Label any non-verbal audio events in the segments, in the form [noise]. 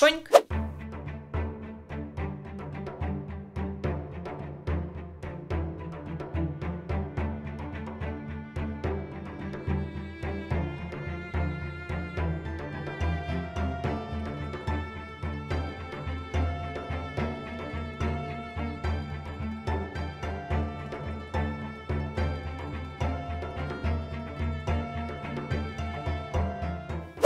Поньк.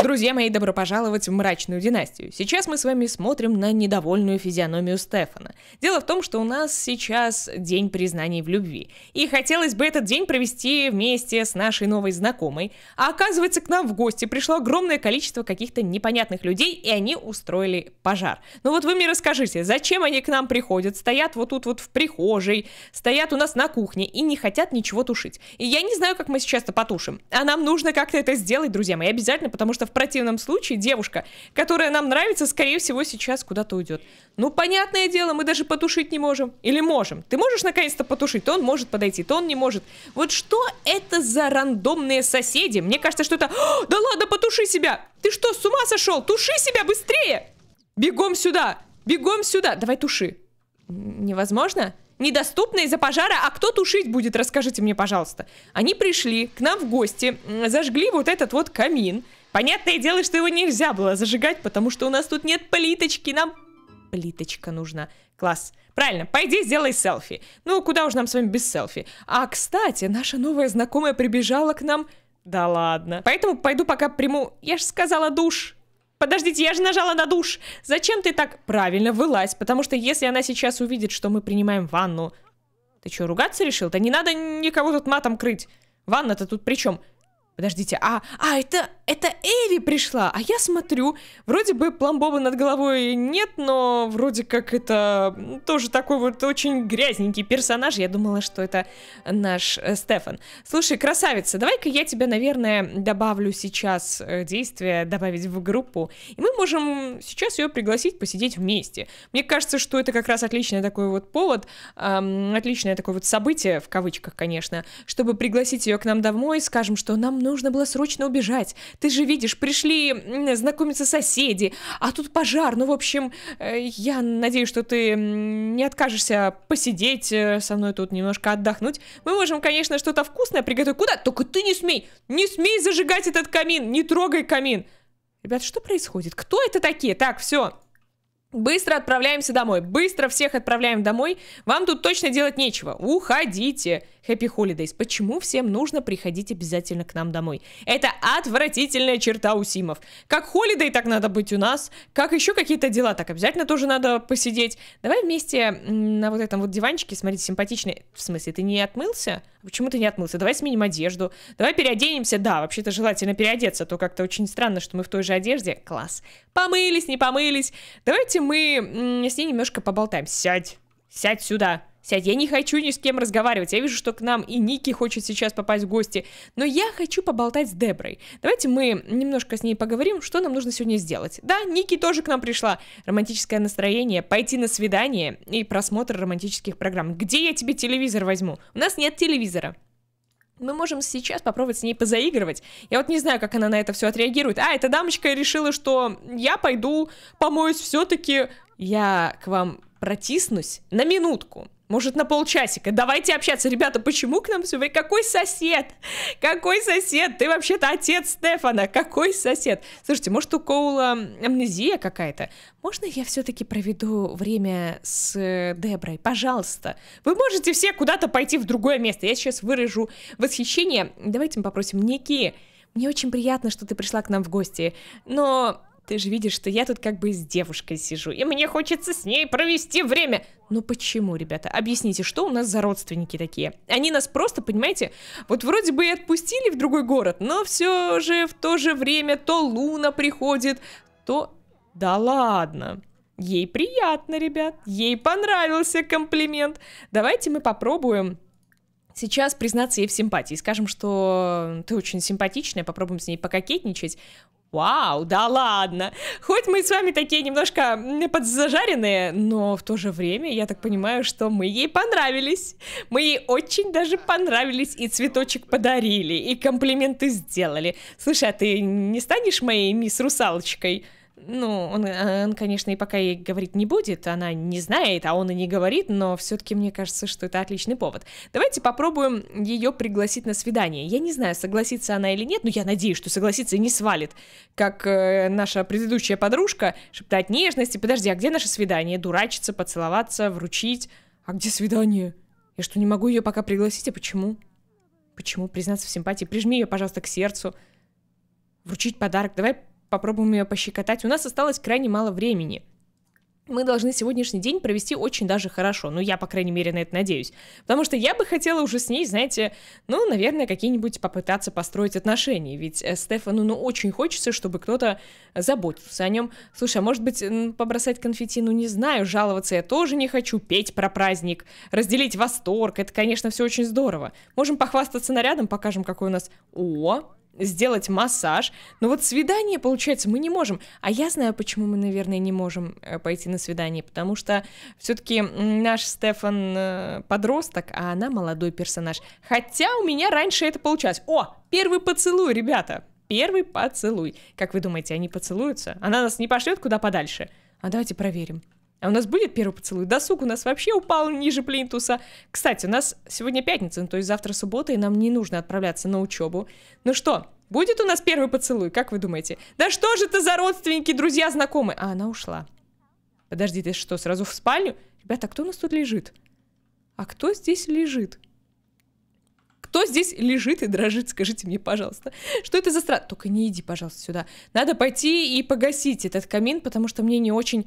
Друзья мои, добро пожаловать в мрачную династию. Сейчас мы с вами смотрим на недовольную физиономию Стефана. Дело в том, что у нас сейчас день признаний в любви. И хотелось бы этот день провести вместе с нашей новой знакомой. А оказывается, к нам в гости пришло огромное количество каких-то непонятных людей, и они устроили пожар. Ну вот вы мне расскажите, зачем они к нам приходят, стоят вот тут вот в прихожей, стоят у нас на кухне и не хотят ничего тушить. И я не знаю, как мы сейчас это потушим. А нам нужно как-то это сделать, друзья мои, обязательно, потому что в противном случае девушка, которая нам нравится, скорее всего, сейчас куда-то уйдет. Ну, понятное дело, мы даже даже потушить не можем. Или можем. Ты можешь наконец-то потушить, то он может подойти, то он не может. Вот что это за рандомные соседи? Мне кажется, что это... «А, да ладно, потуши себя! Ты что, с ума сошел? Туши себя быстрее! Бегом сюда! Бегом сюда! Давай туши. Невозможно? недоступно из-за пожара, а кто тушить будет, расскажите мне, пожалуйста. Они пришли к нам в гости, зажгли вот этот вот камин. Понятное дело, что его нельзя было зажигать, потому что у нас тут нет плиточки, нам плиточка нужна. Класс. Правильно, пойди сделай селфи. Ну, куда уж нам с вами без селфи. А, кстати, наша новая знакомая прибежала к нам. Да ладно. Поэтому пойду пока приму... Я же сказала душ. Подождите, я же нажала на душ. Зачем ты так? Правильно, вылазь. Потому что если она сейчас увидит, что мы принимаем ванну... Ты что, ругаться решил? Да не надо никого тут матом крыть. Ванна-то тут при чем? Подождите, а, а это, это Эви пришла, а я смотрю, вроде бы пломбоба над головой нет, но вроде как это тоже такой вот очень грязненький персонаж, я думала, что это наш э, Стефан. Слушай, красавица, давай-ка я тебя, наверное, добавлю сейчас э, действие, добавить в группу, и мы можем сейчас ее пригласить посидеть вместе. Мне кажется, что это как раз отличный такой вот повод, эм, отличное такое вот событие, в кавычках, конечно, чтобы пригласить ее к нам домой, скажем, что нам нужно было срочно убежать. Ты же видишь, пришли знакомиться соседи, а тут пожар. Ну, в общем, э, я надеюсь, что ты не откажешься посидеть э, со мной тут немножко отдохнуть. Мы можем, конечно, что-то вкусное приготовить. Куда? Только ты не смей! Не смей зажигать этот камин! Не трогай камин! Ребят, что происходит? Кто это такие? Так, все. Быстро отправляемся домой. Быстро всех отправляем домой. Вам тут точно делать нечего. Уходите. Happy Holidays. Почему всем нужно приходить обязательно к нам домой? Это отвратительная черта у Симов. Как холидей так надо быть у нас. Как еще какие-то дела так обязательно тоже надо посидеть. Давай вместе на вот этом вот диванчике. Смотрите, симпатичный. В смысле, ты не отмылся? Почему ты не отмылся? Давай сменим одежду. Давай переоденемся. Да, вообще-то желательно переодеться, а то как-то очень странно, что мы в той же одежде. Класс. Помылись, не помылись. Давайте мы с ней немножко поболтаем. Сядь. Сядь сюда. Сядь, я не хочу ни с кем разговаривать. Я вижу, что к нам и Ники хочет сейчас попасть в гости. Но я хочу поболтать с Деброй. Давайте мы немножко с ней поговорим, что нам нужно сегодня сделать. Да, Ники тоже к нам пришла. Романтическое настроение, пойти на свидание и просмотр романтических программ. Где я тебе телевизор возьму? У нас нет телевизора мы можем сейчас попробовать с ней позаигрывать. Я вот не знаю, как она на это все отреагирует. А, эта дамочка решила, что я пойду помоюсь все-таки. Я к вам протиснусь на минутку. Может, на полчасика. Давайте общаться. Ребята, почему к нам все время? Какой сосед? Какой сосед? Ты вообще-то отец Стефана. Какой сосед? Слушайте, может, у Коула эм, амнезия какая-то? Можно я все-таки проведу время с э, Деброй? Пожалуйста. Вы можете все куда-то пойти в другое место. Я сейчас выражу восхищение. Давайте мы попросим Ники. Мне очень приятно, что ты пришла к нам в гости. Но ты же видишь, что я тут как бы с девушкой сижу, и мне хочется с ней провести время. Ну почему, ребята? Объясните, что у нас за родственники такие? Они нас просто, понимаете, вот вроде бы и отпустили в другой город, но все же в то же время то Луна приходит, то... Да ладно. Ей приятно, ребят. Ей понравился комплимент. Давайте мы попробуем сейчас признаться ей в симпатии. Скажем, что ты очень симпатичная, попробуем с ней пококетничать. Вау, да ладно. Хоть мы с вами такие немножко подзажаренные, но в то же время я так понимаю, что мы ей понравились. Мы ей очень даже понравились и цветочек подарили, и комплименты сделали. Слушай, а ты не станешь моей мисс Русалочкой? ну, он, э, он, конечно, и пока ей говорить не будет, она не знает, а он и не говорит, но все-таки мне кажется, что это отличный повод. Давайте попробуем ее пригласить на свидание. Я не знаю, согласится она или нет, но я надеюсь, что согласится и не свалит, как э, наша предыдущая подружка, шептать нежности. Подожди, а где наше свидание? Дурачиться, поцеловаться, вручить. А где свидание? Я что, не могу ее пока пригласить, а почему? Почему? Признаться в симпатии. Прижми ее, пожалуйста, к сердцу. Вручить подарок. Давай попробуем ее пощекотать. У нас осталось крайне мало времени. Мы должны сегодняшний день провести очень даже хорошо. Ну, я, по крайней мере, на это надеюсь. Потому что я бы хотела уже с ней, знаете, ну, наверное, какие-нибудь попытаться построить отношения. Ведь э, Стефану, ну, очень хочется, чтобы кто-то заботился о нем. Слушай, а может быть, побросать конфетти? Ну, не знаю, жаловаться я тоже не хочу. Петь про праздник, разделить восторг. Это, конечно, все очень здорово. Можем похвастаться нарядом, покажем, какой у нас... О, сделать массаж. Но вот свидание, получается, мы не можем. А я знаю, почему мы, наверное, не можем э, пойти на свидание, потому что все-таки наш Стефан э, подросток, а она молодой персонаж. Хотя у меня раньше это получалось. О, первый поцелуй, ребята! Первый поцелуй. Как вы думаете, они поцелуются? Она нас не пошлет куда подальше? А давайте проверим. А у нас будет первый поцелуй? Досуг у нас вообще упал ниже плинтуса. Кстати, у нас сегодня пятница, ну, то есть завтра суббота, и нам не нужно отправляться на учебу. Ну что, будет у нас первый поцелуй? Как вы думаете? Да что же это за родственники, друзья, знакомые? А, она ушла. Подождите, что, сразу в спальню? Ребята, а кто у нас тут лежит? А кто здесь лежит? кто здесь лежит и дрожит, скажите мне, пожалуйста. Что это за страна? Только не иди, пожалуйста, сюда. Надо пойти и погасить этот камин, потому что мне не очень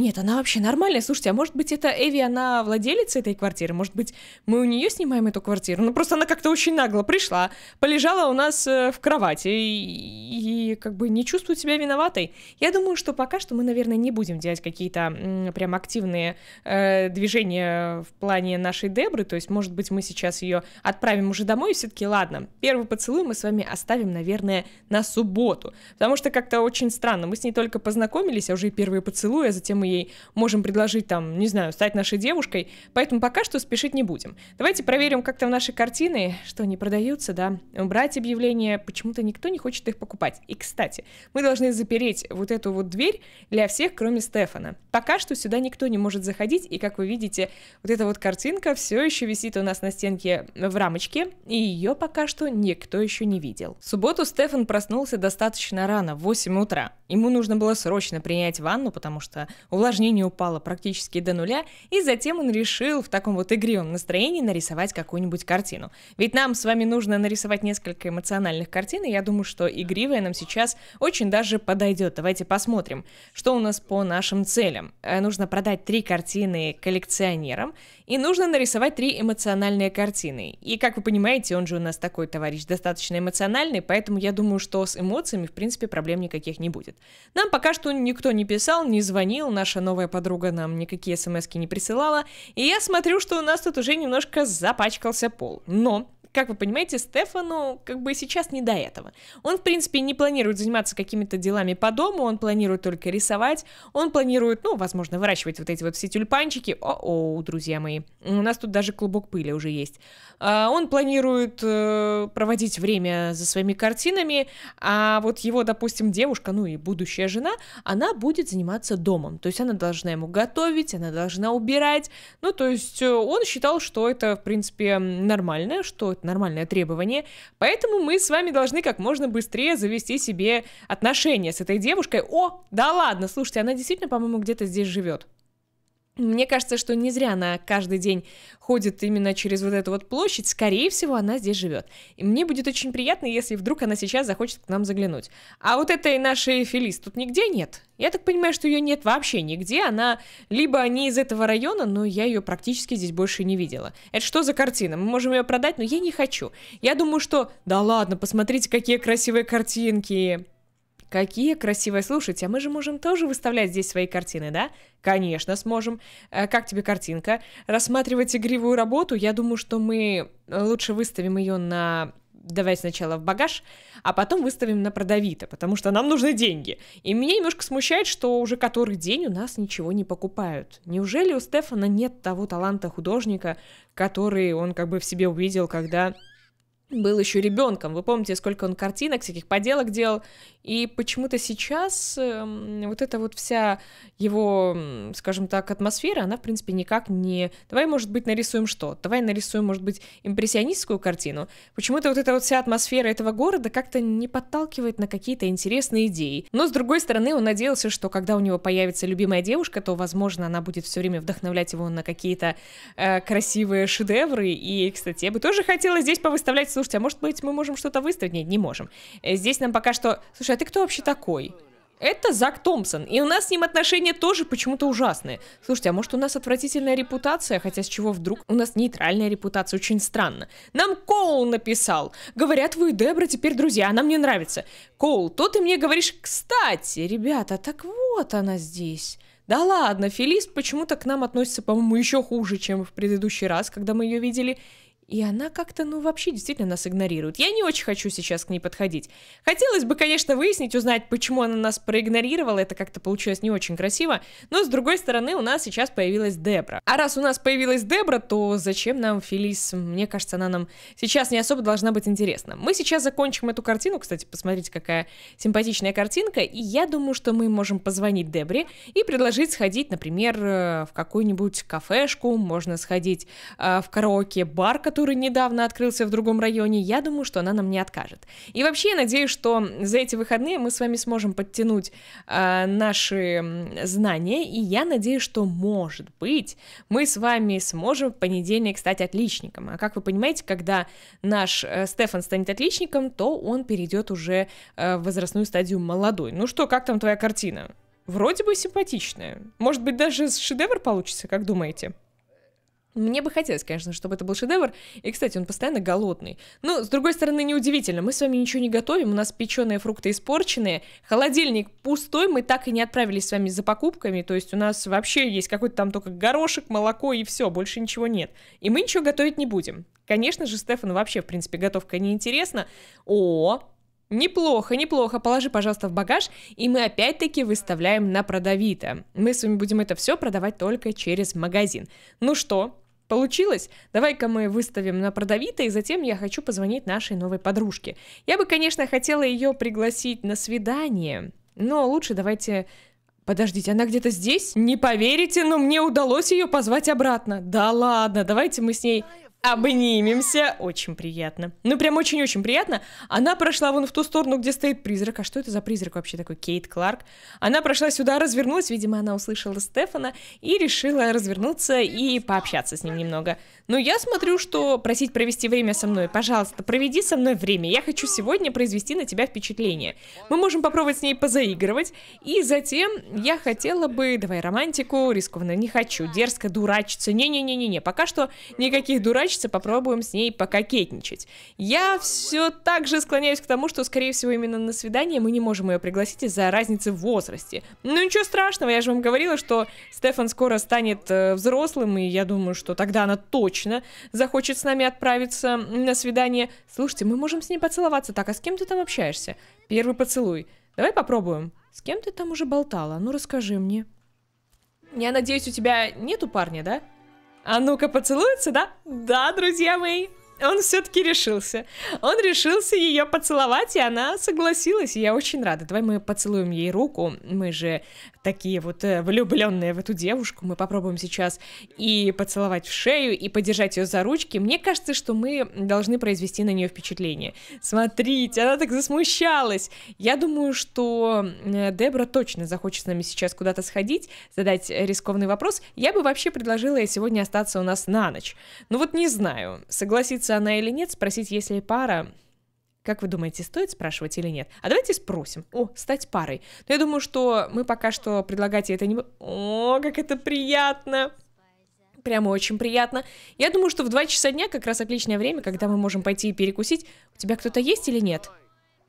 нет, она вообще нормальная. Слушайте, а может быть, это Эви, она владелец этой квартиры? Может быть, мы у нее снимаем эту квартиру? Ну, просто она как-то очень нагло пришла, полежала у нас э, в кровати и, и как бы не чувствует себя виноватой. Я думаю, что пока что мы, наверное, не будем делать какие-то прям активные э, движения в плане нашей Дебры. То есть, может быть, мы сейчас ее отправим уже домой все-таки, ладно, первый поцелуй мы с вами оставим, наверное, на субботу. Потому что как-то очень странно. Мы с ней только познакомились, а уже и первые поцелуи, а затем мы ей можем предложить, там, не знаю, стать нашей девушкой, поэтому пока что спешить не будем. Давайте проверим, как там наши картины, что они продаются, да, Убрать объявления, почему-то никто не хочет их покупать. И, кстати, мы должны запереть вот эту вот дверь для всех, кроме Стефана. Пока что сюда никто не может заходить, и, как вы видите, вот эта вот картинка все еще висит у нас на стенке в рамочке, и ее пока что никто еще не видел. В субботу Стефан проснулся достаточно рано, в 8 утра. Ему нужно было срочно принять ванну, потому что у увлажнение упало практически до нуля, и затем он решил в таком вот игривом настроении нарисовать какую-нибудь картину. Ведь нам с вами нужно нарисовать несколько эмоциональных картин, и я думаю, что игривая нам сейчас очень даже подойдет. Давайте посмотрим, что у нас по нашим целям. Э, нужно продать три картины коллекционерам, и нужно нарисовать три эмоциональные картины. И, как вы понимаете, он же у нас такой товарищ достаточно эмоциональный, поэтому я думаю, что с эмоциями, в принципе, проблем никаких не будет. Нам пока что никто не писал, не звонил, наша новая подруга нам никакие смс не присылала, и я смотрю, что у нас тут уже немножко запачкался пол. Но как вы понимаете, Стефану как бы сейчас не до этого. Он, в принципе, не планирует заниматься какими-то делами по дому, он планирует только рисовать, он планирует, ну, возможно, выращивать вот эти вот все тюльпанчики. О-о, друзья мои, у нас тут даже клубок пыли уже есть. А, он планирует э, проводить время за своими картинами, а вот его, допустим, девушка, ну и будущая жена, она будет заниматься домом. То есть она должна ему готовить, она должна убирать. Ну, то есть э, он считал, что это, в принципе, нормально, что нормальное требование. Поэтому мы с вами должны как можно быстрее завести себе отношения с этой девушкой. О, да ладно, слушайте, она действительно, по-моему, где-то здесь живет. Мне кажется, что не зря она каждый день ходит именно через вот эту вот площадь. Скорее всего, она здесь живет. И мне будет очень приятно, если вдруг она сейчас захочет к нам заглянуть. А вот этой нашей Фелис тут нигде нет. Я так понимаю, что ее нет вообще нигде. Она либо не из этого района, но я ее практически здесь больше не видела. Это что за картина? Мы можем ее продать, но я не хочу. Я думаю, что... Да ладно, посмотрите, какие красивые картинки. Какие красивые, слушайте, а мы же можем тоже выставлять здесь свои картины, да? Конечно, сможем. Э, как тебе картинка? Рассматривать игривую работу, я думаю, что мы э, лучше выставим ее на давай сначала в багаж, а потом выставим на продавито, потому что нам нужны деньги. И меня немножко смущает, что уже который день у нас ничего не покупают. Неужели у Стефана нет того таланта художника, который он как бы в себе увидел, когда был еще ребенком. Вы помните, сколько он картинок, всяких поделок делал. И почему-то сейчас э, вот эта вот вся его, скажем так, атмосфера, она, в принципе, никак не... Давай, может быть, нарисуем что? Давай нарисуем, может быть, импрессионистскую картину. Почему-то вот эта вот вся атмосфера этого города как-то не подталкивает на какие-то интересные идеи. Но, с другой стороны, он надеялся, что когда у него появится любимая девушка, то, возможно, она будет все время вдохновлять его на какие-то э, красивые шедевры. И, кстати, я бы тоже хотела здесь повыставлять слушайте, а может быть мы можем что-то выставить? Нет, не можем. Э, здесь нам пока что... Слушай, а ты кто вообще такой? Это Зак Томпсон, и у нас с ним отношения тоже почему-то ужасные. Слушайте, а может у нас отвратительная репутация, хотя с чего вдруг? У нас нейтральная репутация, очень странно. Нам Коул написал. Говорят, вы и Дебра теперь друзья, она мне нравится. Коул, то ты мне говоришь, кстати, ребята, так вот она здесь. Да ладно, Фелис почему-то к нам относится, по-моему, еще хуже, чем в предыдущий раз, когда мы ее видели. И она как-то, ну, вообще действительно нас игнорирует. Я не очень хочу сейчас к ней подходить. Хотелось бы, конечно, выяснить, узнать, почему она нас проигнорировала. Это как-то получилось не очень красиво. Но, с другой стороны, у нас сейчас появилась Дебра. А раз у нас появилась Дебра, то зачем нам Фелис? Мне кажется, она нам сейчас не особо должна быть интересна. Мы сейчас закончим эту картину. Кстати, посмотрите, какая симпатичная картинка. И я думаю, что мы можем позвонить Дебре и предложить сходить, например, э, в какую-нибудь кафешку. Можно сходить э, в караоке-бар, который который недавно открылся в другом районе, я думаю, что она нам не откажет. И вообще, я надеюсь, что за эти выходные мы с вами сможем подтянуть э, наши знания, и я надеюсь, что, может быть, мы с вами сможем в понедельник стать отличником. А как вы понимаете, когда наш э, Стефан станет отличником, то он перейдет уже э, в возрастную стадию молодой. Ну что, как там твоя картина? Вроде бы симпатичная. Может быть, даже шедевр получится, как думаете? Мне бы хотелось, конечно, чтобы это был шедевр. И, кстати, он постоянно голодный. Но, с другой стороны, неудивительно. Мы с вами ничего не готовим, у нас печеные фрукты испорченные, холодильник пустой, мы так и не отправились с вами за покупками, то есть у нас вообще есть какой-то там только горошек, молоко и все, больше ничего нет. И мы ничего готовить не будем. Конечно же, Стефану вообще, в принципе, готовка неинтересна. О, Неплохо, неплохо. Положи, пожалуйста, в багаж, и мы опять-таки выставляем на продавито. Мы с вами будем это все продавать только через магазин. Ну что, Получилось? Давай-ка мы выставим на продавито, и затем я хочу позвонить нашей новой подружке. Я бы, конечно, хотела ее пригласить на свидание, но лучше давайте Подождите, она где-то здесь? Не поверите, но мне удалось ее позвать обратно. Да ладно, давайте мы с ней обнимемся. Очень приятно. Ну, прям очень-очень приятно. Она прошла вон в ту сторону, где стоит призрак. А что это за призрак вообще такой? Кейт Кларк. Она прошла сюда, развернулась. Видимо, она услышала Стефана и решила развернуться и пообщаться с ним немного. Но я смотрю, что просить провести время со мной. Пожалуйста, проведи со мной время. Я хочу сегодня произвести на тебя впечатление. Мы можем попробовать с ней позаигрывать. И затем я хотела бы... Давай романтику. Рискованно не хочу. Дерзко дурачиться. Не-не-не-не-не. Пока что никаких дурач захочется, попробуем с ней пококетничать. Я все так же склоняюсь к тому, что, скорее всего, именно на свидание мы не можем ее пригласить из-за разницы в возрасте. Ну ничего страшного, я же вам говорила, что Стефан скоро станет э, взрослым, и я думаю, что тогда она точно захочет с нами отправиться на свидание. Слушайте, мы можем с ней поцеловаться. Так, а с кем ты там общаешься? Первый поцелуй. Давай попробуем. С кем ты там уже болтала? Ну расскажи мне. Я надеюсь, у тебя нету парня, да? А ну-ка, поцелуется, да? Да, друзья мои. Он все-таки решился. Он решился ее поцеловать, и она согласилась. я очень рада. Давай мы поцелуем ей руку. Мы же такие вот э, влюбленные в эту девушку. Мы попробуем сейчас и поцеловать в шею, и подержать ее за ручки. Мне кажется, что мы должны произвести на нее впечатление. Смотрите, она так засмущалась. Я думаю, что э, Дебра точно захочет с нами сейчас куда-то сходить, задать рискованный вопрос. Я бы вообще предложила ей сегодня остаться у нас на ночь. Ну вот не знаю, согласится она или нет, спросить, если пара. Как вы думаете, стоит спрашивать или нет? А давайте спросим. О, стать парой. Но ну, я думаю, что мы пока что предлагать это не... О, как это приятно! Прямо очень приятно. Я думаю, что в 2 часа дня как раз отличное время, когда мы можем пойти и перекусить. У тебя кто-то есть или нет?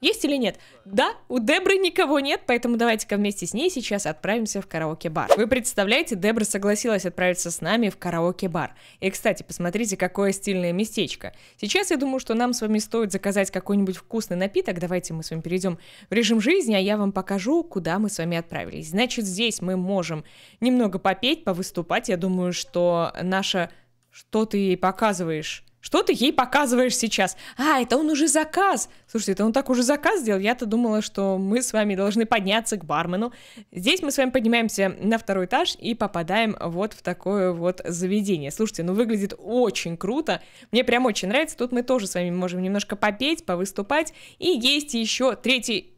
Есть или нет? Да, у Дебры никого нет, поэтому давайте-ка вместе с ней сейчас отправимся в караоке-бар. Вы представляете, Дебра согласилась отправиться с нами в караоке-бар. И, кстати, посмотрите, какое стильное местечко. Сейчас я думаю, что нам с вами стоит заказать какой-нибудь вкусный напиток. Давайте мы с вами перейдем в режим жизни, а я вам покажу, куда мы с вами отправились. Значит, здесь мы можем немного попеть, повыступать. Я думаю, что наша... Что ты ей показываешь? Что ты ей показываешь сейчас? А, это он уже заказ. Слушайте, это он так уже заказ сделал. Я-то думала, что мы с вами должны подняться к бармену. Здесь мы с вами поднимаемся на второй этаж и попадаем вот в такое вот заведение. Слушайте, ну выглядит очень круто. Мне прям очень нравится. Тут мы тоже с вами можем немножко попеть, повыступать. И есть еще третий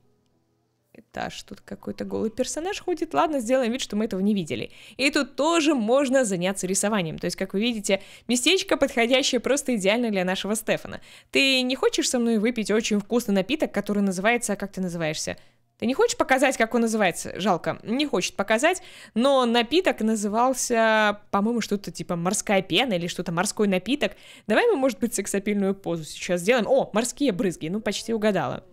Саботаж, тут какой-то голый персонаж ходит, ладно, сделаем вид, что мы этого не видели. И тут тоже можно заняться рисованием. То есть, как вы видите, местечко подходящее просто идеально для нашего Стефана. Ты не хочешь со мной выпить очень вкусный напиток, который называется, а как ты называешься? Ты не хочешь показать, как он называется? Жалко, не хочет показать, но напиток назывался, по-моему, что-то типа морская пена или что-то морской напиток. Давай мы, может быть, сексапильную позу сейчас сделаем. О, морские брызги, ну почти угадала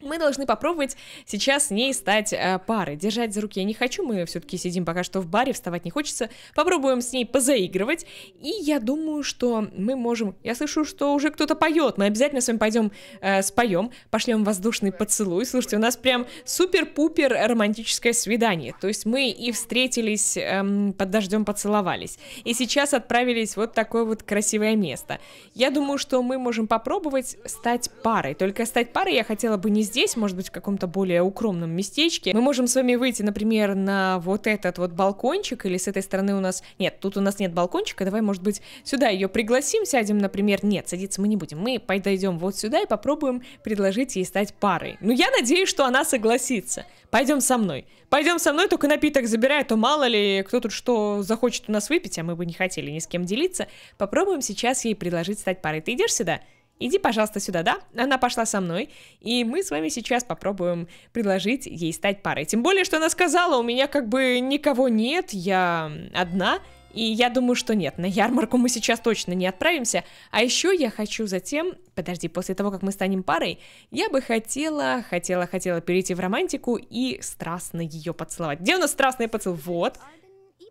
мы должны попробовать сейчас с ней стать э, парой. Держать за руки я не хочу, мы все-таки сидим пока что в баре, вставать не хочется. Попробуем с ней позаигрывать, и я думаю, что мы можем... Я слышу, что уже кто-то поет, мы обязательно с вами пойдем э, споем, пошлем воздушный поцелуй. Слушайте, у нас прям супер-пупер романтическое свидание. То есть мы и встретились эм, под дождем, поцеловались, и сейчас отправились вот такое вот красивое место. Я думаю, что мы можем попробовать стать парой, только стать парой я хотела бы не здесь, может быть, в каком-то более укромном местечке, мы можем с вами выйти, например, на вот этот вот балкончик, или с этой стороны у нас... Нет, тут у нас нет балкончика, давай, может быть, сюда ее пригласим, сядем, например. Нет, садиться мы не будем, мы подойдем вот сюда и попробуем предложить ей стать парой. Ну, я надеюсь, что она согласится. Пойдем со мной. Пойдем со мной, только напиток забирай, а то мало ли, кто тут что захочет у нас выпить, а мы бы не хотели ни с кем делиться. Попробуем сейчас ей предложить стать парой. Ты идешь сюда? Иди, пожалуйста, сюда, да? Она пошла со мной, и мы с вами сейчас попробуем предложить ей стать парой. Тем более, что она сказала, у меня как бы никого нет, я одна, и я думаю, что нет, на ярмарку мы сейчас точно не отправимся. А еще я хочу затем, подожди, после того, как мы станем парой, я бы хотела, хотела, хотела перейти в романтику и страстно ее поцеловать. Где у нас страстный поцелуй? Вот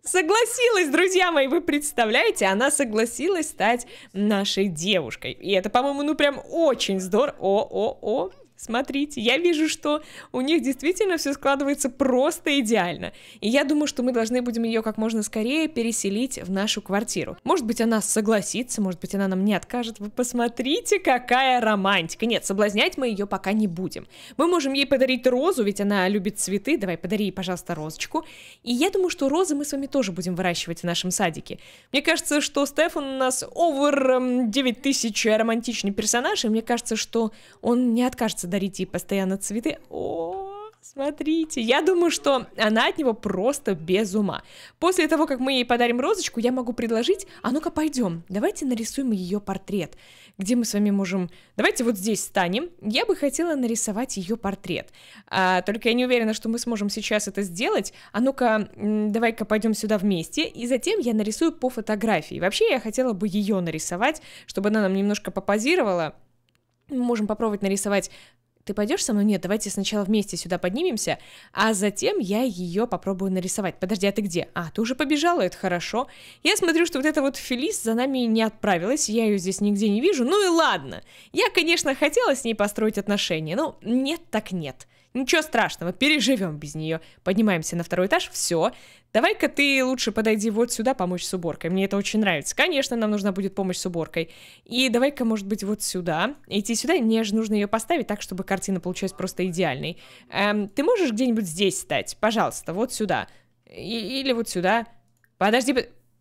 согласилась, друзья мои, вы представляете, она согласилась стать нашей девушкой. И это, по-моему, ну прям очень здорово. О-о-о смотрите, я вижу, что у них действительно все складывается просто идеально. И я думаю, что мы должны будем ее как можно скорее переселить в нашу квартиру. Может быть, она согласится, может быть, она нам не откажет. Вы посмотрите, какая романтика. Нет, соблазнять мы ее пока не будем. Мы можем ей подарить розу, ведь она любит цветы. Давай, подари ей, пожалуйста, розочку. И я думаю, что розы мы с вами тоже будем выращивать в нашем садике. Мне кажется, что Стефан у нас овер 9000 эм, романтичный персонаж, и мне кажется, что он не откажется дарить ей постоянно цветы. О, смотрите, я думаю, что она от него просто без ума. После того, как мы ей подарим розочку, я могу предложить, а ну-ка пойдем, давайте нарисуем ее портрет, где мы с вами можем, давайте вот здесь станем, я бы хотела нарисовать ее портрет, а, только я не уверена, что мы сможем сейчас это сделать, а ну-ка, давай-ка пойдем сюда вместе, и затем я нарисую по фотографии, вообще я хотела бы ее нарисовать, чтобы она нам немножко попозировала, мы можем попробовать нарисовать ты пойдешь со мной? Нет, давайте сначала вместе сюда поднимемся, а затем я ее попробую нарисовать. Подожди, а ты где? А, ты уже побежала, это хорошо. Я смотрю, что вот эта вот Фелис за нами не отправилась, я ее здесь нигде не вижу. Ну и ладно. Я, конечно, хотела с ней построить отношения, но нет так нет. Ничего страшного, переживем без нее. Поднимаемся на второй этаж, все. Давай-ка ты лучше подойди вот сюда, помочь с уборкой. Мне это очень нравится. Конечно, нам нужна будет помощь с уборкой. И давай-ка, может быть, вот сюда. Идти сюда, мне же нужно ее поставить так, чтобы картина получилась просто идеальной. Эм, ты можешь где-нибудь здесь стать? Пожалуйста, вот сюда. И или вот сюда. Подожди,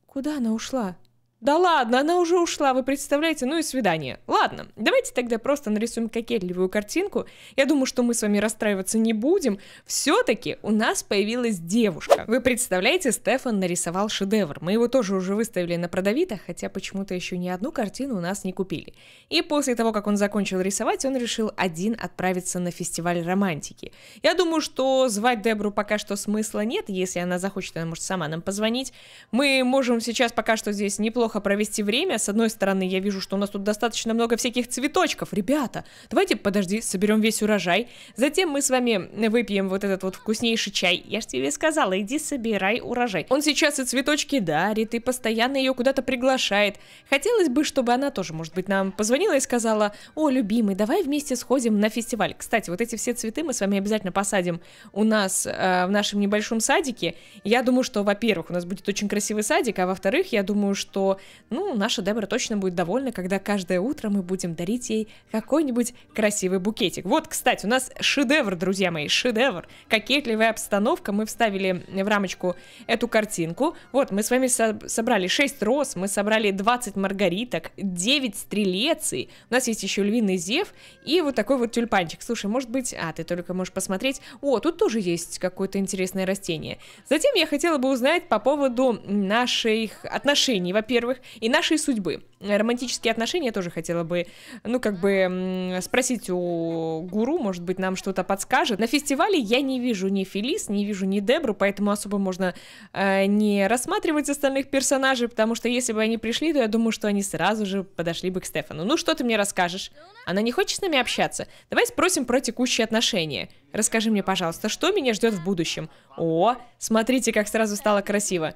куда она ушла? Да ладно, она уже ушла, вы представляете? Ну и свидание. Ладно, давайте тогда просто нарисуем кокетливую картинку. Я думаю, что мы с вами расстраиваться не будем. Все-таки у нас появилась девушка. Вы представляете, Стефан нарисовал шедевр. Мы его тоже уже выставили на продавито, хотя почему-то еще ни одну картину у нас не купили. И после того, как он закончил рисовать, он решил один отправиться на фестиваль романтики. Я думаю, что звать Дебру пока что смысла нет. Если она захочет, она может сама нам позвонить. Мы можем сейчас пока что здесь неплохо неплохо провести время. С одной стороны, я вижу, что у нас тут достаточно много всяких цветочков. Ребята, давайте, подожди, соберем весь урожай. Затем мы с вами выпьем вот этот вот вкуснейший чай. Я же тебе сказала, иди собирай урожай. Он сейчас и цветочки дарит, и постоянно ее куда-то приглашает. Хотелось бы, чтобы она тоже, может быть, нам позвонила и сказала, о, любимый, давай вместе сходим на фестиваль. Кстати, вот эти все цветы мы с вами обязательно посадим у нас э, в нашем небольшом садике. Я думаю, что, во-первых, у нас будет очень красивый садик, а во-вторых, я думаю, что ну, наша Дебора точно будет довольна, когда каждое утро мы будем дарить ей какой-нибудь красивый букетик. Вот, кстати, у нас шедевр, друзья мои, шедевр. Кокетливая обстановка. Мы вставили в рамочку эту картинку. Вот, мы с вами со собрали 6 роз, мы собрали 20 маргариток, 9 стрелеций. У нас есть еще львиный зев и вот такой вот тюльпанчик. Слушай, может быть... А, ты только можешь посмотреть. О, тут тоже есть какое-то интересное растение. Затем я хотела бы узнать по поводу наших отношений. Во-первых, во-первых, и нашей судьбы. Романтические отношения я тоже хотела бы, ну, как бы спросить у гуру, может быть, нам что-то подскажет. На фестивале я не вижу ни Фелис, не вижу ни Дебру, поэтому особо можно э, не рассматривать остальных персонажей, потому что если бы они пришли, то я думаю, что они сразу же подошли бы к Стефану. Ну, что ты мне расскажешь? Она не хочет с нами общаться? Давай спросим про текущие отношения. Расскажи мне, пожалуйста, что меня ждет в будущем? О, смотрите, как сразу стало красиво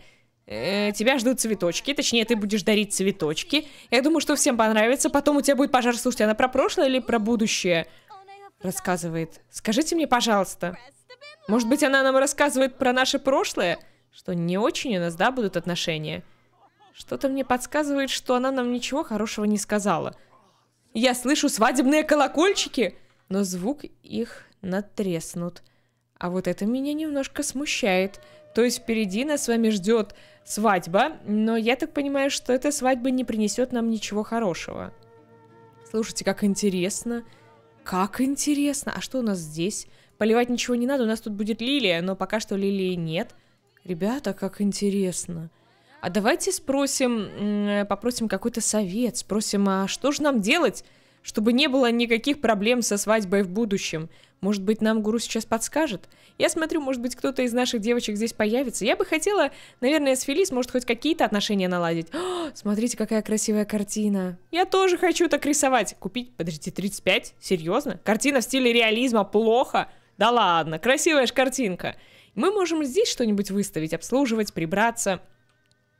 э, тебя ждут цветочки, точнее, ты будешь дарить цветочки. Я думаю, что всем понравится. Потом у тебя будет пожар. Слушайте, она про прошлое или про будущее рассказывает? Скажите мне, пожалуйста. Может быть, она нам рассказывает про наше прошлое? Что не очень у нас, да, будут отношения? Что-то мне подсказывает, что она нам ничего хорошего не сказала. Я слышу свадебные колокольчики, но звук их натреснут. А вот это меня немножко смущает. То есть впереди нас с вами ждет свадьба, но я так понимаю, что эта свадьба не принесет нам ничего хорошего. Слушайте, как интересно. Как интересно. А что у нас здесь? Поливать ничего не надо, у нас тут будет лилия, но пока что лилии нет. Ребята, как интересно. А давайте спросим, э, попросим какой-то совет, спросим, а что же нам делать? чтобы не было никаких проблем со свадьбой в будущем. Может быть, нам гуру сейчас подскажет? Я смотрю, может быть, кто-то из наших девочек здесь появится. Я бы хотела, наверное, с Фелис, может, хоть какие-то отношения наладить. О, [gasps] смотрите, какая красивая картина. Я тоже хочу так рисовать. Купить, подождите, 35? Серьезно? Картина в стиле реализма плохо? Да ладно, красивая же картинка. Мы можем здесь что-нибудь выставить, обслуживать, прибраться.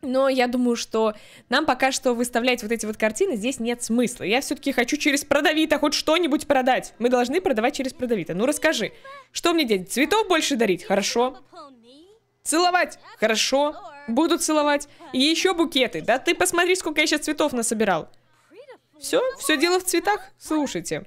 Но я думаю, что нам пока что выставлять вот эти вот картины здесь нет смысла. Я все-таки хочу через продавита хоть что-нибудь продать. Мы должны продавать через продавита. Ну расскажи, что мне делать? Цветов больше дарить? Хорошо. Целовать? Хорошо. Буду целовать. И еще букеты. Да ты посмотри, сколько я сейчас цветов насобирал. Все, все дело в цветах. Слушайте.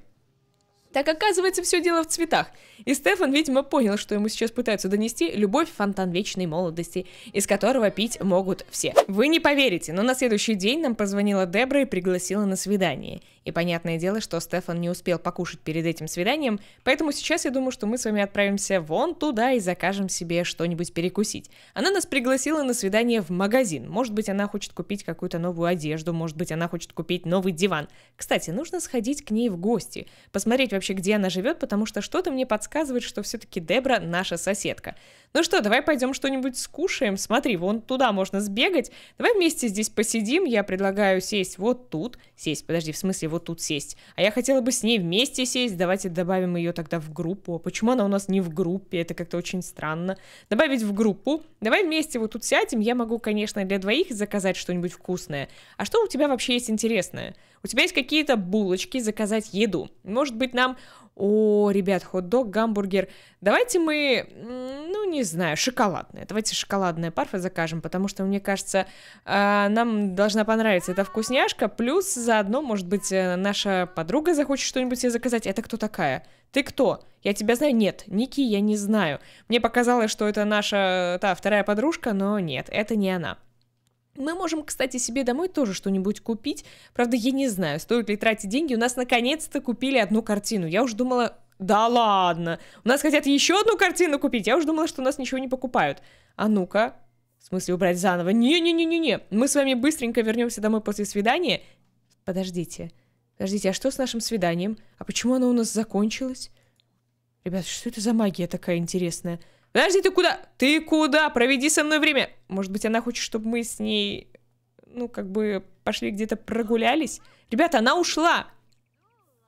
Так оказывается, все дело в цветах. И Стефан, видимо, понял, что ему сейчас пытаются донести любовь фонтан вечной молодости, из которого пить могут все. Вы не поверите, но на следующий день нам позвонила Дебра и пригласила на свидание. И понятное дело, что Стефан не успел покушать перед этим свиданием, поэтому сейчас я думаю, что мы с вами отправимся вон туда и закажем себе что-нибудь перекусить. Она нас пригласила на свидание в магазин. Может быть, она хочет купить какую-то новую одежду, может быть, она хочет купить новый диван. Кстати, нужно сходить к ней в гости, посмотреть вообще, где она живет, потому что что-то мне подсказывает, что все-таки Дебра наша соседка. Ну что, давай пойдем что-нибудь скушаем. Смотри, вон туда можно сбегать. Давай вместе здесь посидим. Я предлагаю сесть вот тут. Сесть, подожди, в смысле вот тут сесть. А я хотела бы с ней вместе сесть. Давайте добавим ее тогда в группу. Почему она у нас не в группе? Это как-то очень странно. Добавить в группу. Давай вместе вот тут сядем. Я могу, конечно, для двоих заказать что-нибудь вкусное. А что у тебя вообще есть интересное? У тебя есть какие-то булочки, заказать еду. Может быть, нам о, ребят, хот-дог, гамбургер. Давайте мы, ну, не знаю, шоколадное. Давайте шоколадное парфе закажем, потому что, мне кажется, а, нам должна понравиться эта вкусняшка. Плюс заодно, может быть, э, наша подруга захочет что-нибудь себе заказать. Это кто такая? Ты кто? Я тебя знаю? Нет, Ники я не знаю. Мне показалось, что это наша, э, та, вторая подружка, но нет, это не она. Мы можем, кстати, себе домой тоже что-нибудь купить. Правда, я не знаю, стоит ли тратить деньги. У нас наконец-то купили одну картину. Я уже думала, да ладно. У нас хотят еще одну картину купить. Я уже думала, что у нас ничего не покупают. А ну-ка. В смысле убрать заново? Не-не-не-не-не. Мы с вами быстренько вернемся домой после свидания. Подождите. Подождите, а что с нашим свиданием? А почему оно у нас закончилось? Ребят, что это за магия такая интересная? Подожди, ты куда? Ты куда? Проведи со мной время. Может быть, она хочет, чтобы мы с ней, ну, как бы пошли где-то прогулялись? Ребята, она ушла.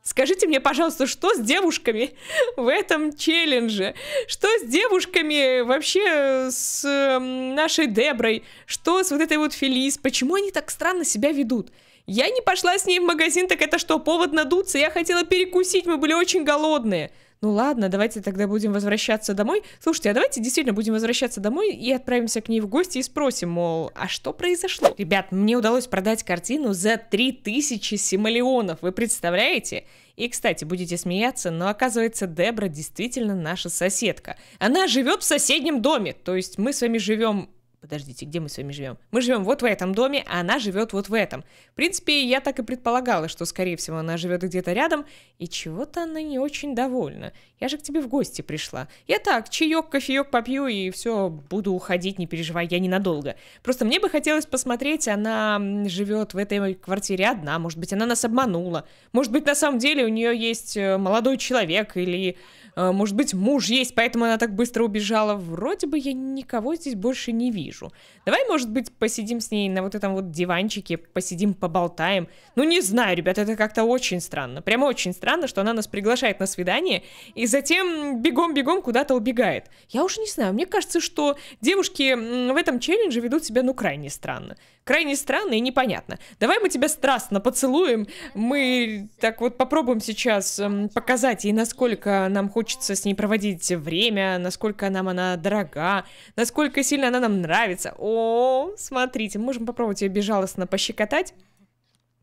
Скажите мне, пожалуйста, что с девушками в этом челлендже? Что с девушками вообще с эм, нашей Деброй? Что с вот этой вот Фелис? Почему они так странно себя ведут? Я не пошла с ней в магазин, так это что, повод надуться? Я хотела перекусить, мы были очень голодные ну ладно, давайте тогда будем возвращаться домой. Слушайте, а давайте действительно будем возвращаться домой и отправимся к ней в гости и спросим, мол, а что произошло? Ребят, мне удалось продать картину за 3000 симолеонов, вы представляете? И, кстати, будете смеяться, но оказывается, Дебра действительно наша соседка. Она живет в соседнем доме, то есть мы с вами живем подождите, где мы с вами живем? Мы живем вот в этом доме, а она живет вот в этом. В принципе, я так и предполагала, что, скорее всего, она живет где-то рядом, и чего-то она не очень довольна. Я же к тебе в гости пришла. Я так, чаек, кофеек попью и все, буду уходить, не переживай, я ненадолго. Просто мне бы хотелось посмотреть, она живет в этой квартире одна, может быть, она нас обманула. Может быть, на самом деле у нее есть э, молодой человек или а, может быть, муж есть, поэтому она так быстро убежала. Вроде бы я никого здесь больше не вижу. Давай, может быть, посидим с ней на вот этом вот диванчике, посидим, поболтаем. Ну, не знаю, ребят, это как-то очень странно. Прямо очень странно, что она нас приглашает на свидание и затем бегом-бегом куда-то убегает. Я уж не знаю, мне кажется, что девушки в этом челлендже ведут себя, ну, крайне странно. Крайне странно и непонятно. Давай мы тебя страстно поцелуем. Мы так вот попробуем сейчас эм, показать ей, насколько нам хочется с ней проводить время, насколько нам она дорога, насколько сильно она нам нравится. О, смотрите, можем попробовать ее безжалостно пощекотать.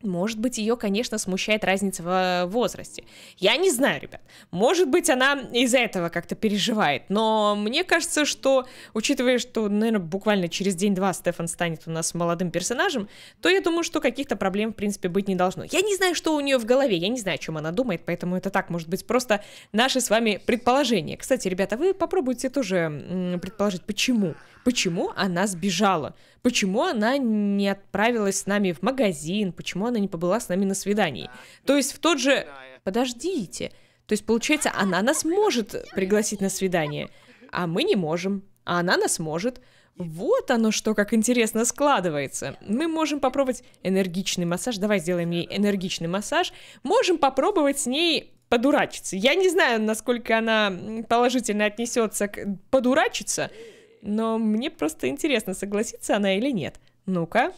Может быть, ее, конечно, смущает разница в э, возрасте. Я не знаю, ребят. Может быть, она из-за этого как-то переживает. Но мне кажется, что, учитывая, что, наверное, буквально через день-два Стефан станет у нас молодым персонажем, то я думаю, что каких-то проблем, в принципе, быть не должно. Я не знаю, что у нее в голове, я не знаю, о чем она думает, поэтому это так, может быть, просто наши с вами предположения. Кстати, ребята, вы попробуйте тоже предположить, почему. Почему она сбежала? Почему она не отправилась с нами в магазин? Почему она не побыла с нами на свидании? То есть в тот же... Подождите. То есть, получается, она нас может пригласить на свидание, а мы не можем. А она нас может. Вот оно что, как интересно складывается. Мы можем попробовать энергичный массаж. Давай сделаем ей энергичный массаж. Можем попробовать с ней подурачиться. Я не знаю, насколько она положительно отнесется к подурачиться, но мне просто интересно, согласится она или нет. Ну-ка.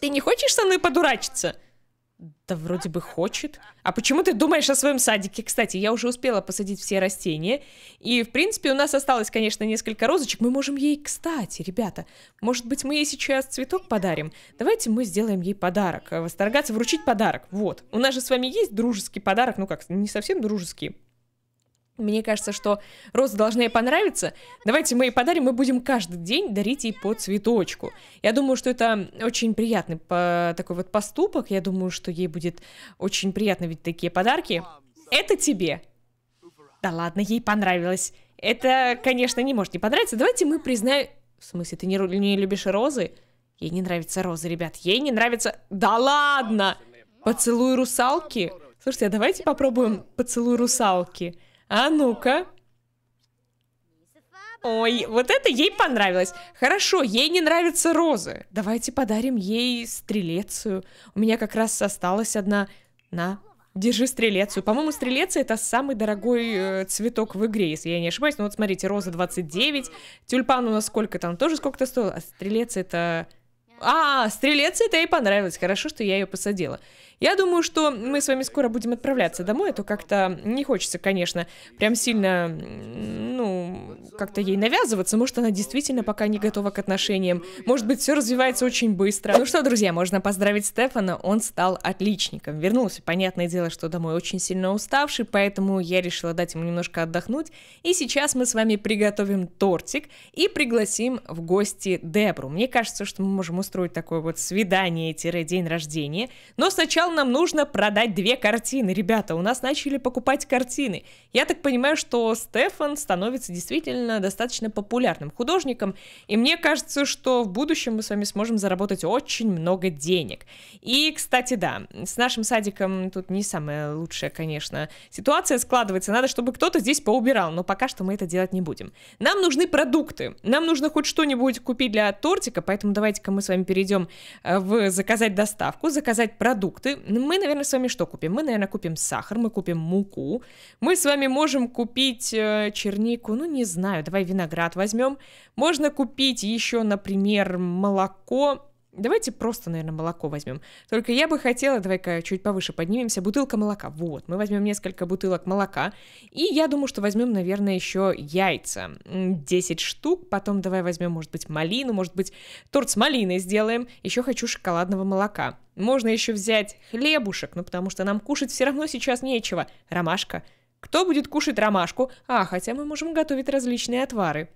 Ты не хочешь со мной подурачиться? Да вроде бы хочет. А почему ты думаешь о своем садике? Кстати, я уже успела посадить все растения. И, в принципе, у нас осталось, конечно, несколько розочек. Мы можем ей... Кстати, ребята, может быть, мы ей сейчас цветок подарим? Давайте мы сделаем ей подарок. Восторгаться, вручить подарок. Вот. У нас же с вами есть дружеский подарок. Ну как, не совсем дружеский. Мне кажется, что розы должны ей понравиться. Давайте мы ей подарим, мы будем каждый день дарить ей по цветочку. Я думаю, что это очень приятный такой вот поступок. Я думаю, что ей будет очень приятно видеть такие подарки. Это тебе. Да ладно, ей понравилось. Это, конечно, не может не понравиться. Давайте мы признаем... В смысле, ты не, не любишь розы? Ей не нравятся розы, ребят. Ей не нравится... Да ладно! Поцелуй русалки? Слушайте, а давайте попробуем поцелуй русалки. А ну-ка. Ой, вот это ей понравилось. Хорошо, ей не нравятся розы. Давайте подарим ей стрелецию. У меня как раз осталась одна. На, держи стрелецию. По-моему, стрелеция это самый дорогой э, цветок в игре, если я не ошибаюсь. Ну вот смотрите, роза 29, тюльпан у нас сколько там, тоже сколько-то стоило. А стрелец это... А, стрелец это ей понравилось. Хорошо, что я ее посадила. Я думаю, что мы с вами скоро будем отправляться домой, а то как-то не хочется, конечно, прям сильно, ну, как-то ей навязываться. Может, она действительно пока не готова к отношениям. Может быть, все развивается очень быстро. Ну что, друзья, можно поздравить Стефана, он стал отличником. Вернулся, понятное дело, что домой очень сильно уставший, поэтому я решила дать ему немножко отдохнуть. И сейчас мы с вами приготовим тортик и пригласим в гости Дебру. Мне кажется, что мы можем устроить такое вот свидание-день рождения. Но сначала Сначала нам нужно продать две картины. Ребята, у нас начали покупать картины. Я так понимаю, что Стефан становится действительно достаточно популярным художником. И мне кажется, что в будущем мы с вами сможем заработать очень много денег. И, кстати, да, с нашим садиком тут не самая лучшая, конечно, ситуация складывается. Надо, чтобы кто-то здесь поубирал, но пока что мы это делать не будем. Нам нужны продукты. Нам нужно хоть что-нибудь купить для тортика, поэтому давайте-ка мы с вами перейдем э, в заказать доставку, заказать продукты мы, наверное, с вами что купим? Мы, наверное, купим сахар, мы купим муку, мы с вами можем купить э, чернику, ну не знаю, давай виноград возьмем. Можно купить еще, например, молоко, Давайте просто, наверное, молоко возьмем. Только я бы хотела, давай-ка чуть повыше поднимемся, бутылка молока. Вот, мы возьмем несколько бутылок молока. И я думаю, что возьмем, наверное, еще яйца. 10 штук. Потом давай возьмем, может быть, малину, может быть, торт с малиной сделаем. Еще хочу шоколадного молока. Можно еще взять хлебушек, ну потому что нам кушать все равно сейчас нечего. Ромашка. Кто будет кушать ромашку? А, хотя мы можем готовить различные отвары.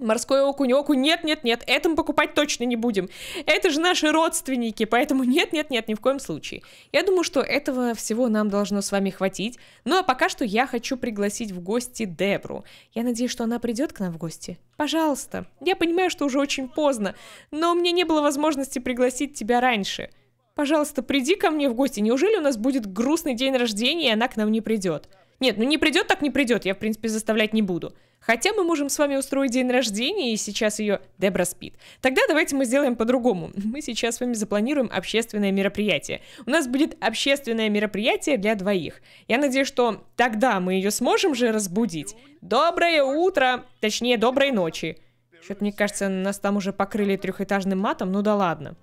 Морской окунь, окунь, нет, нет, нет, этому покупать точно не будем. Это же наши родственники, поэтому нет, нет, нет, ни в коем случае. Я думаю, что этого всего нам должно с вами хватить. Ну а пока что я хочу пригласить в гости Дебру. Я надеюсь, что она придет к нам в гости. Пожалуйста. Я понимаю, что уже очень поздно, но у меня не было возможности пригласить тебя раньше. Пожалуйста, приди ко мне в гости. Неужели у нас будет грустный день рождения, и она к нам не придет? Нет, ну не придет, так не придет, я, в принципе, заставлять не буду. Хотя мы можем с вами устроить день рождения, и сейчас ее Дебра спит. Тогда давайте мы сделаем по-другому. [laughs] Мы сейчас с вами запланируем общественное мероприятие. У нас будет общественное мероприятие для двоих. Я надеюсь, что тогда мы ее сможем же разбудить. Доброе утро! Точнее, доброй ночи. Что-то, мне кажется, нас там уже покрыли трехэтажным матом, ну да ладно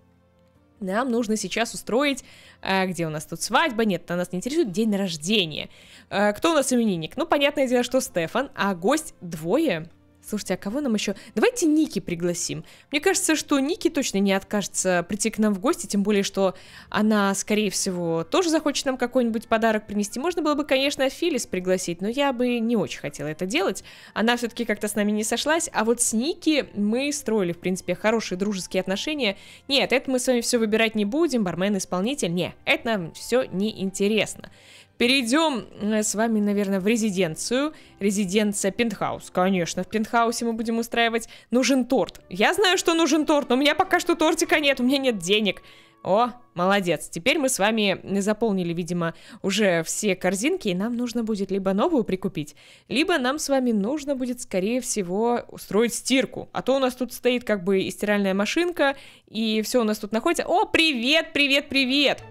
нам нужно сейчас устроить, а, где у нас тут свадьба, нет, нас не интересует, день рождения. Э, кто у нас именинник? Ну, понятное дело, что Стефан, а гость двое. Слушайте, а кого нам еще? Давайте Ники пригласим. Мне кажется, что Ники точно не откажется прийти к нам в гости, тем более, что она, скорее всего, тоже захочет нам какой-нибудь подарок принести. Можно было бы, конечно, Филис пригласить, но я бы не очень хотела это делать. Она все-таки как-то с нами не сошлась, а вот с Ники мы строили, в принципе, хорошие дружеские отношения. Нет, это мы с вами все выбирать не будем, бармен-исполнитель, не, это нам все не интересно. Перейдем э, с вами, наверное, в резиденцию. Резиденция пентхаус. Конечно, в пентхаусе мы будем устраивать. Нужен торт. Я знаю, что нужен торт, но у меня пока что тортика нет, у меня нет денег. О, молодец. Теперь мы с вами заполнили, видимо, уже все корзинки, и нам нужно будет либо новую прикупить, либо нам с вами нужно будет, скорее всего, устроить стирку. А то у нас тут стоит как бы и стиральная машинка, и все у нас тут находится. О, привет, привет, привет!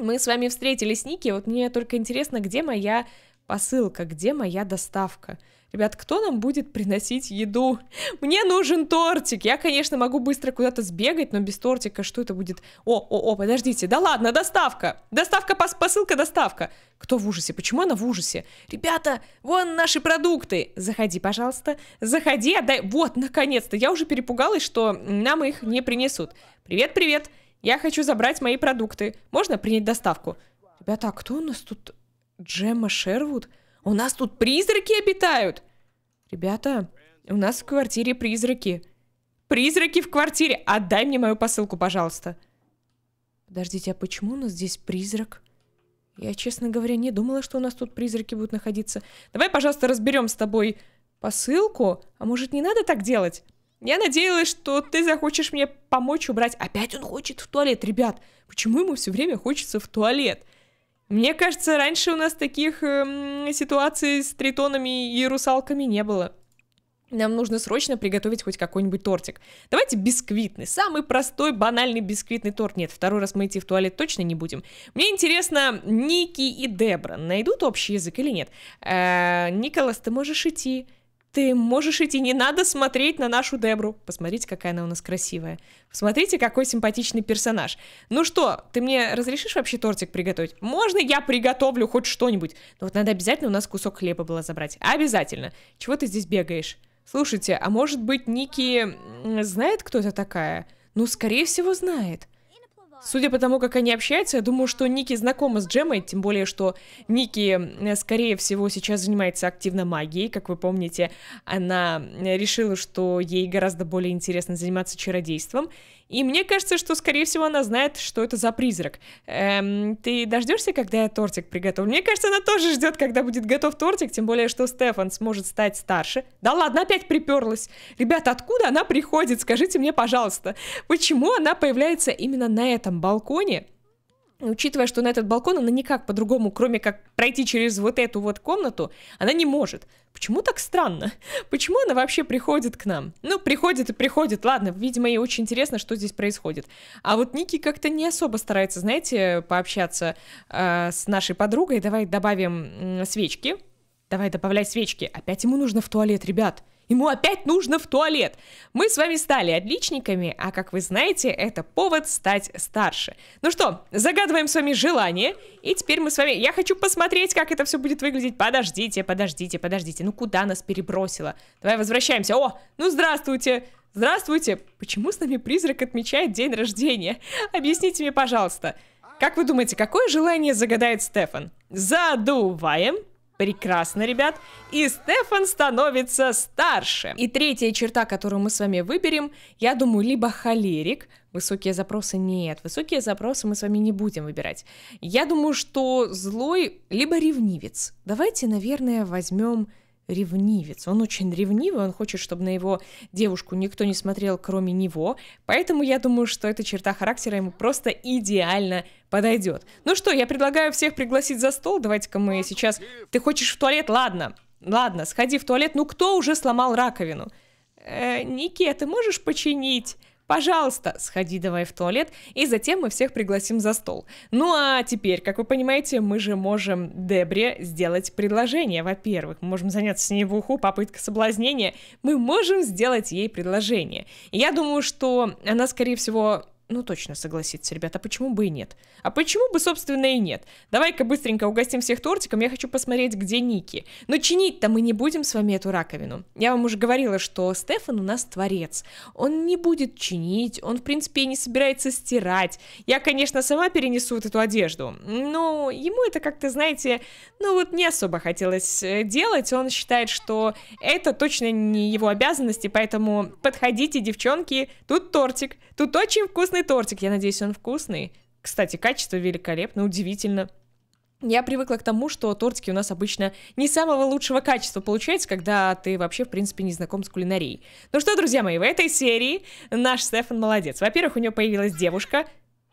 мы с вами встретились Ники, вот мне только интересно, где моя посылка, где моя доставка? Ребят, кто нам будет приносить еду? [laughs] Мне нужен тортик. Я, конечно, могу быстро куда-то сбегать, но без тортика что это будет? О, о, о, подождите. Да ладно, доставка. Доставка, пос посылка, доставка. Кто в ужасе? Почему она в ужасе? Ребята, вон наши продукты. Заходи, пожалуйста. Заходи, отдай. Вот, наконец-то. Я уже перепугалась, что нам их не принесут. Привет, привет. Я хочу забрать мои продукты. Можно принять доставку? Ребята, а кто у нас тут? Джема Шервуд? У нас тут призраки обитают? Ребята, у нас в квартире призраки. Призраки в квартире! Отдай мне мою посылку, пожалуйста. Подождите, а почему у нас здесь призрак? Я, честно говоря, не думала, что у нас тут призраки будут находиться. Давай, пожалуйста, разберем с тобой посылку. А может, не надо так делать? Я надеялась, что ты захочешь мне помочь убрать. Опять он хочет в туалет, ребят. Почему ему все время хочется в туалет? Мне кажется, раньше у нас таких эм, ситуаций с тритонами и русалками не было. Нам нужно срочно приготовить хоть какой-нибудь тортик. Давайте бисквитный, самый простой, банальный бисквитный торт. Нет, второй раз мы идти в туалет точно не будем. Мне интересно, Ники и Дебра найдут общий язык или нет? Э -э, Николас, ты можешь идти ты можешь идти, не надо смотреть на нашу Дебру. Посмотрите, какая она у нас красивая. Посмотрите, какой симпатичный персонаж. Ну что, ты мне разрешишь вообще тортик приготовить? Можно я приготовлю хоть что-нибудь? Но вот надо обязательно у нас кусок хлеба было забрать. Обязательно. Чего ты здесь бегаешь? Слушайте, а может быть Ники знает, кто это такая? Ну, скорее всего, знает. Судя по тому, как они общаются, я думаю, что Ники знакома с Джемой, тем более, что Ники, скорее всего, сейчас занимается активно магией. Как вы помните, она решила, что ей гораздо более интересно заниматься чародейством, и мне кажется, что, скорее всего, она знает, что это за призрак. Эм, ты дождешься, когда я тортик приготовлю? Мне кажется, она тоже ждет, когда будет готов тортик, тем более, что Стефан сможет стать старше. Да ладно, опять приперлась. Ребята, откуда она приходит? Скажите мне, пожалуйста, почему она появляется именно на этом балконе? учитывая, что на этот балкон она никак по-другому, кроме как пройти через вот эту вот комнату, она не может. Почему так странно? [laughs] Почему она вообще приходит к нам? Ну, приходит и приходит, ладно, видимо, ей очень интересно, что здесь происходит. А вот Ники как-то не особо старается, знаете, пообщаться э, с нашей подругой. Давай добавим э, свечки. Давай добавляй свечки. Опять ему нужно в туалет, ребят. Ему опять нужно в туалет. Мы с вами стали отличниками, а как вы знаете, это повод стать старше. Ну что, загадываем с вами желание. И теперь мы с вами... Я хочу посмотреть, как это все будет выглядеть. Подождите, подождите, подождите. Ну куда нас перебросило? Давай возвращаемся. О, ну здравствуйте. Здравствуйте. Почему с нами призрак отмечает день рождения? [laughs] Объясните мне, пожалуйста. Как вы думаете, какое желание загадает Стефан? Задуваем. Прекрасно, ребят. И Стефан становится старше. И третья черта, которую мы с вами выберем, я думаю, либо холерик, высокие запросы нет, высокие запросы мы с вами не будем выбирать. Я думаю, что злой, либо ревнивец. Давайте, наверное, возьмем ревнивец. Он очень ревнивый, он хочет, чтобы на его девушку никто не смотрел, кроме него. Поэтому я думаю, что эта черта характера ему просто идеально подойдет. Ну что, я предлагаю всех пригласить за стол. Давайте-ка мы сейчас... Ты хочешь в туалет? Ладно. Ладно, сходи в туалет. Ну кто уже сломал раковину? Э, Нике, ты можешь починить? Пожалуйста, сходи давай в туалет, и затем мы всех пригласим за стол. Ну а теперь, как вы понимаете, мы же можем Дебре сделать предложение. Во-первых, мы можем заняться с ней в уху, попытка соблазнения. Мы можем сделать ей предложение. Я думаю, что она, скорее всего, ну, точно согласится, ребята, а почему бы и нет? А почему бы, собственно, и нет? Давай-ка быстренько угостим всех тортиком, я хочу посмотреть, где Ники. Но чинить-то мы не будем с вами эту раковину. Я вам уже говорила, что Стефан у нас творец. Он не будет чинить, он, в принципе, и не собирается стирать. Я, конечно, сама перенесу вот эту одежду, но ему это как-то, знаете, ну вот не особо хотелось э, делать. Он считает, что это точно не его обязанности, поэтому подходите, девчонки, тут тортик, тут очень вкусный Шоколадный тортик, я надеюсь, он вкусный. Кстати, качество великолепно, удивительно. Я привыкла к тому, что тортики у нас обычно не самого лучшего качества получаются, когда ты вообще, в принципе, не знаком с кулинарией. Ну что, друзья мои, в этой серии наш Стефан молодец. Во-первых, у него появилась девушка,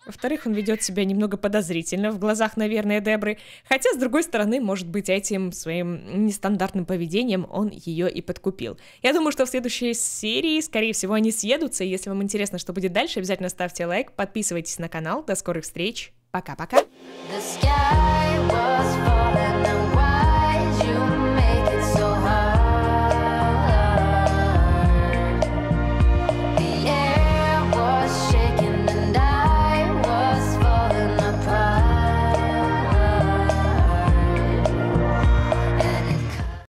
во-вторых, он ведет себя немного подозрительно в глазах, наверное, Дебры. Хотя, с другой стороны, может быть, этим своим нестандартным поведением он ее и подкупил. Я думаю, что в следующей серии, скорее всего, они съедутся. Если вам интересно, что будет дальше, обязательно ставьте лайк, подписывайтесь на канал. До скорых встреч. Пока-пока. The sky was falling.